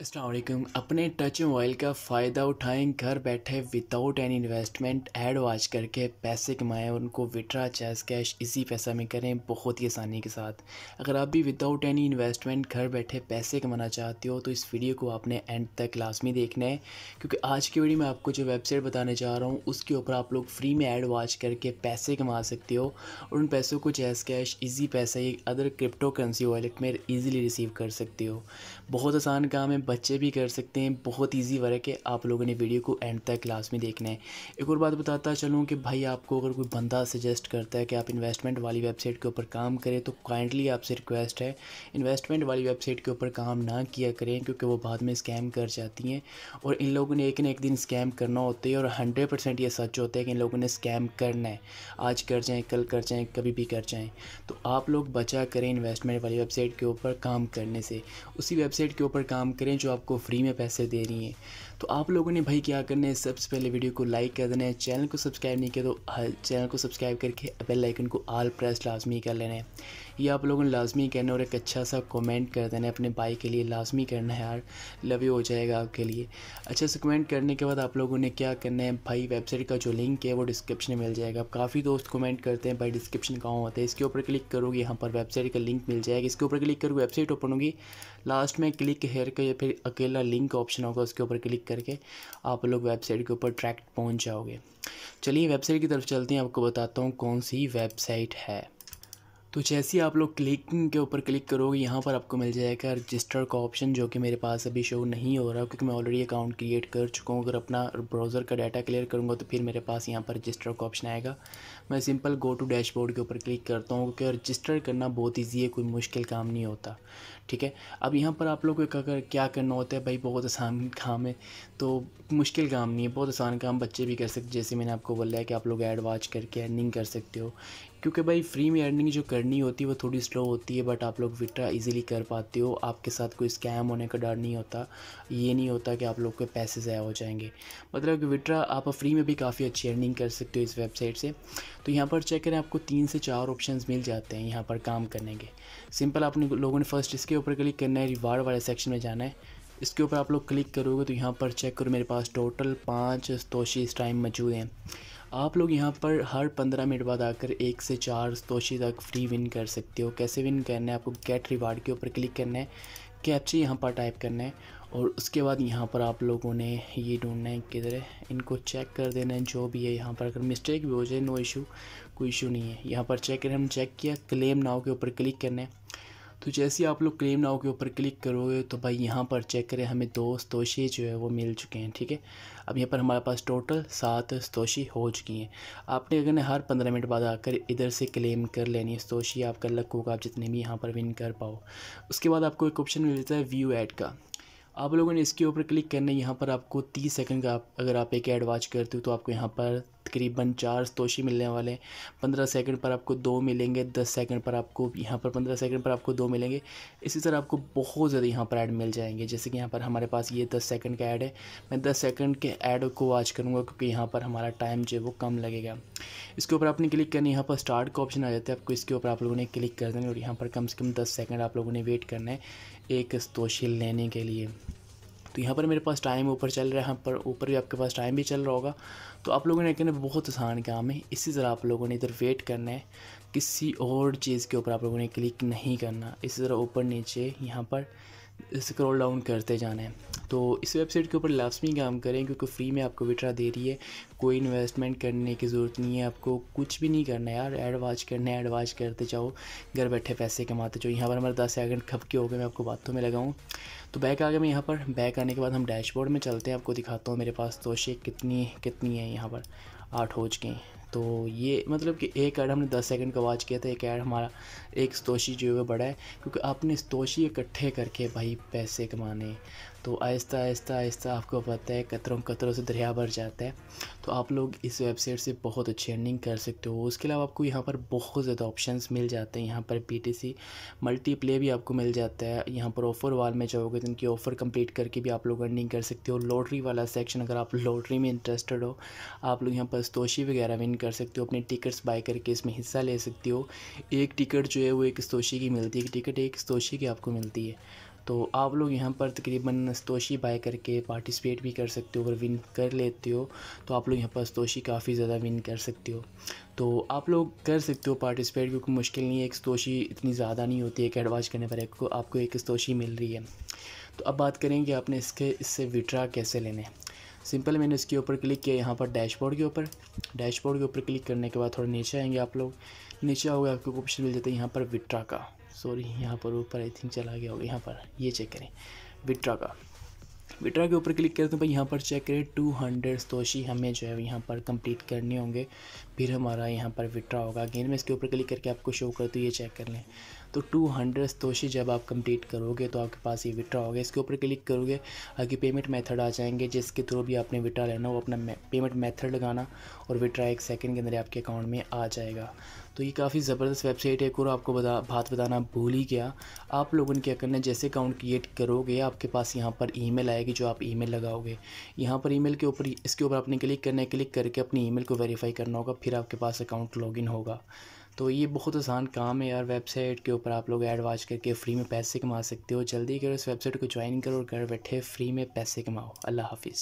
असलम अपने touch mobile का फ़ायदा उठाएं घर बैठे without any investment ad watch करके पैसे कमाएं और उनको विड्रा चैस कैश इसी पैसा में करें बहुत ही आसानी के साथ अगर आप भी विदाउट एनी इन्वेस्टमेंट घर बैठे पैसे कमाना चाहते हो तो इस वीडियो को आपने एंड तक लाजमी देखना है क्योंकि आज की वीडियो में आपको जो वेबसाइट बताने जा रहा हूँ उसके ऊपर आप लोग फ्री में एड वॉच करके पैसे कमा सकते हो और उन पैसों को चैस कैश ईजी पैसा या अदर क्रिप्टो करेंसी वॉलेट में ईजिली रिसीव कर सकते हो बहुत आसान काम है बच्चे भी कर सकते हैं बहुत ईजी वर्क है आप लोगों ने वीडियो को एंड तक क्लास में देखना है एक और बात बताता चलूँ कि भाई आपको अगर कोई बंदा सजेस्ट करता है कि आप इन्वेस्टमेंट वाली वेबसाइट के ऊपर काम करें तो काइंडली आपसे रिक्वेस्ट है इन्वेस्टमेंट वाली वेबसाइट के ऊपर काम ना किया करें क्योंकि वो बाद में स्कैम कर जाती हैं और इन लोगों ने एक ना एक दिन स्कैम करना होता है और हंड्रेड परसेंट ये सच होता है कि इन लोगों ने स्कैम करना है आज कर जाएँ कल कर जाएँ कभी भी कर जाएँ तो आप लोग बचा करें इन्वेस्टमेंट वाली वेबसाइट के ऊपर काम करने से उसी वेबसाइट के ऊपर काम करें जो आपको फ्री में पैसे दे रही हैं तो आप लोगों ने भाई क्या करना है सबसे पहले वीडियो को लाइक कर देना है चैनल को सब्सक्राइब नहीं किया तो हाँ, चैनल को सब्सक्राइब करके बेल आइकन को आल प्रेस लाजमी कर लेना है ये आप लोगों ने लाजमी करना और एक अच्छा सा कमेंट कर देना अपने भाई के लिए लाजमी करना है यार लव यू हो जाएगा आपके लिए अच्छा से कमेंट करने के बाद आप लोगों ने क्या करना है भाई वेबसाइट का जो लिंक है वो डिस्क्रिप्शन में मिल जाएगा आप काफ़ी दोस्त कमेंट करते हैं भाई डिस्क्रिप्शन कहाँ होता है इसके ऊपर क्लिक करोगे यहाँ पर वेबसाइट का लिंक मिल जाएगा इसके ऊपर क्लिक करोगे वेबसाइट ओपन होगी लास्ट में क्लिक हेयर का या फिर अकेला लिंक ऑप्शन होगा उसके ऊपर क्लिक करके आप लोग वेबसाइट के ऊपर ट्रैक्ट पहुँच जाओगे चलिए वेबसाइट की तरफ चलते हैं आपको बताता हूँ कौन सी वेबसाइट है तो जैसे ही आप लोग क्लिकिंग के ऊपर क्लिक करोगे यहाँ पर आपको मिल जाएगा रजिस्टर का ऑप्शन जो कि मेरे पास अभी शो नहीं हो रहा क्योंकि मैं ऑलरेडी अकाउंट क्रिएट कर चुका हूँ अगर अपना ब्राउज़र का डाटा क्लियर करूँगा तो फिर मेरे पास यहाँ पर रजिस्टर का ऑप्शन आएगा मैं सिंपल गो टू डैशबोर्ड के ऊपर क्लिक करता हूँ क्योंकि रजिस्टर करना बहुत ईजी है कोई मुश्किल काम नहीं होता ठीक है अब यहाँ पर आप लोग अगर क्या करना होता है भाई बहुत आसान काम है तो मुश्किल काम नहीं है बहुत आसान काम बच्चे भी कर सकते जैसे मैंने आपको बोला है कि आप लोग एड वॉच करके अर्निंग कर सकते हो क्योंकि भाई फ्री में अर्निंग जो करनी होती है वो थोड़ी स्लो होती है बट आप लोग विड्रा इजीली कर पाते हो आपके साथ कोई स्कैम होने का डर नहीं होता ये नहीं होता कि आप लोग के पैसे ज़ाया हो जाएंगे मतलब कि विड्रा आप फ्री में भी काफ़ी अच्छी अर्निंग कर सकते हो इस वेबसाइट से तो यहाँ पर चेक करें आपको तीन से चार ऑप्शन मिल जाते हैं यहाँ पर काम करने के सिंपल आपने लोगों ने फर्स्ट इसके ऊपर क्लिक करना है रिवार्ड वाले सेक्शन में जाना है इसके ऊपर आप लोग क्लिक करोगे तो यहाँ पर चेक करो मेरे पास टोटल पाँच तोशी इस टाइम मौजूद हैं आप लोग यहाँ पर हर पंद्रह मिनट बाद आकर एक से चार तोशी तक फ्री विन कर सकते हो कैसे विन करना है आपको गेट रिवार्ड के ऊपर क्लिक करना है कैप्चे यहाँ पर टाइप करना है और उसके बाद यहाँ पर आप लोगों ने ये ढूंढना है किधर है इनको चेक कर देना है जो भी है यहाँ पर अगर मिस्टेक भी हो जाए नो इशू कोई इशू नहीं है यहाँ पर चेक करें हम चेक किया क्लेम नाव के ऊपर क्लिक करना है तो जैसे ही आप लोग क्लेम नाउ के ऊपर क्लिक करोगे तो भाई यहाँ पर चेक करें हमें दो स्तोशी जो है वो मिल चुके हैं ठीक है अब यहाँ पर हमारे पास टोटल सात स्तोशी हो चुकी हैं आपने अगर ने हर पंद्रह मिनट बाद आकर इधर से क्लेम कर लेनी है स्तोशी आपका लक होगा आप जितने भी यहाँ पर विन कर पाओ उसके बाद आपको एक ऑप्शन मिल जाता है व्यू ऐड का आप लोगों ने इसके ऊपर क्लिक करना है यहाँ पर आपको तीस सेकंड का आप अगर आप एक ऐड वॉच करते हो तो आपको यहाँ पर तकरीबन चार तोशी मिलने वाले हैं पंद्रह सेकंड पर आपको दो मिलेंगे दस सेकंड पर आपको यहाँ पर पंद्रह सेकंड पर आपको दो मिलेंगे इसी तरह आपको बहुत ज़्यादा यहाँ पर ऐड मिल जाएंगे जैसे कि यहाँ पर हमारे पास ये दस सेकंड का ऐड है मैं दस सेकंड के ऐड को वॉच करूँगा क्योंकि यहाँ पर हमारा टाइम जो है वो कम लगेगा इसके ऊपर आपने क्लिक करना यहाँ पर स्टार्ट का ऑप्शन आ जाता है आपको इसके ऊपर आप लोगों ने क्लिक कर देना और यहाँ पर कम से कम दस सेकेंड आप लोगों ने वेट करना है एक स्तोशील लेने के लिए तो यहाँ पर मेरे पास टाइम ऊपर चल रहा है यहाँ पर ऊपर भी आपके पास टाइम भी चल रहा होगा तो आप लोगों ने कहना बहुत आसान काम है इसी तरह आप लोगों ने इधर वेट करना है किसी और चीज़ के ऊपर आप लोगों ने क्लिक नहीं करना इसी तरह ऊपर नीचे यहाँ पर स्क्रॉल डाउन करते जाना है तो इस वेबसाइट के ऊपर लाजमी काम करें क्योंकि फ्री में आपको विड्रा दे रही है कोई इन्वेस्टमेंट करने की ज़रूरत नहीं है आपको कुछ भी नहीं करना है यार एड वॉच करना है एड वॉच करते जाओ घर बैठे पैसे कमाते जाओ यहाँ पर हमारे दस सेकंड खप के हो गए मैं आपको बातों में लगाऊँ तो बैक आ गया मैं यहाँ पर बैक आने के बाद हम डैशबोर्ड में चलते हैं आपको दिखाता हूँ मेरे पास तोशे कितनी कितनी है यहाँ पर आठ हो चुके हैं तो ये मतलब कि एक ऐड हमने दस सेकंड का वॉच किया था एक ऐड हमारा एक स्तोशी जो है बड़ा है क्योंकि आपने स्तोशी इकट्ठे करके भाई पैसे कमाने तो आहिस्ता आहिस्ता आहिस्ता आपको पता है कतरों कतरों से दरिया भर जाता है तो आप लोग इस वेबसाइट से बहुत अच्छी अर्निंग कर सकते हो उसके अलावा आपको यहाँ पर बहुत ज़्यादा ऑप्शंस मिल जाते हैं यहाँ पर बीटीसी मल्टीप्ले भी आपको मिल जाता है यहाँ पर ऑफ़र वाल में जाओगे तो इनकी ऑफ़र कम्प्लीट करके भी आप लोग अर्निंग कर सकते हो लॉटरी वाला सेक्शन अगर आप लॉटरी में इंटरेस्टेड हो आप लोग यहाँ पर स्तोशी वगैरह विन कर सकते हो अपने टिकट्स बाई करके इसमें हिस्सा ले सकते हो एक टिकट जो है वो एक स्तोशी की मिलती है टिकट एक स्तोशी की आपको मिलती है तो आप लोग यहाँ पर तकरीबन स्तोशी बाय करके पार्टिसिपेट भी कर सकते हो अगर विन कर लेते हो तो आप लोग यहाँ पर स्तोशी काफ़ी ज़्यादा विन कर सकते हो तो आप लोग कर सकते हो पार्टिसिपेट क्योंकि मुश्किल नहीं है एक स्तोशी इतनी ज़्यादा नहीं होती है एक एडवाज करने पर एक आपको एक स्तोशी मिल रही है तो अब बात करेंगे आपने इसके इससे विड्रा कैसे लेने हैं सिंपल मैंने इसके ऊपर क्लिक किया यहाँ पर डैशबोर्ड के ऊपर डैशबोर्ड के ऊपर क्लिक करने के बाद थोड़ा नीचे आएंगे आप लोग नीचे आओगे आपको ऑप्शन मिल जाता है यहाँ पर विड्रा का सॉरी यहाँ पर ऊपर आई थिंक चला गया होगा यहाँ पर ये चेक करें विट्रा का विट्रा के ऊपर क्लिक करते हैं भाई यहाँ पर चेक करें टू हंड्रेड तोशी हमें जो है यहाँ पर कंप्लीट करने होंगे फिर हमारा यहाँ पर विट्रा होगा अगेन में इसके ऊपर क्लिक करके आपको शो कर तो ये चेक कर लें तो टू हंड्रेड तोशी जब आप कंप्लीट करोगे तो आपके पास ये विड्रा होगा इसके ऊपर क्लिक करोगे आगे पेमेंट मेथड आ जाएंगे जिसके थ्रू भी आपने विड्रा लेना वो अपना पेमेंट मेथड लगाना और विड्रा एक सेकेंड के अंदर आपके अकाउंट में आ जाएगा तो ये काफ़ी ज़बरदस्त वेबसाइट है एक और आपको बता बात बताना भूल ही गया आप लोगों ने क्या करना है जैसे अकाउंट क्रिएट करोगे आपके पास यहाँ पर ईमेल आएगी जो आप ईमेल लगाओगे यहाँ पर ईमेल के ऊपर इसके ऊपर आपने क्लिक करना है क्लिक करके अपनी ईमेल को वेरीफाई करना होगा फिर आपके पास अकाउंट लॉगिन होगा तो ये बहुत आसान काम है यार वेबसाइट के ऊपर आप लोग ऐड वाच करके फ्री में पैसे कमा सकते हो जल्दी करो इस वेबसाइट को ज्वाइन करो और घर बैठे फ्री में पैसे कमाओ अल्लाह हाफिज़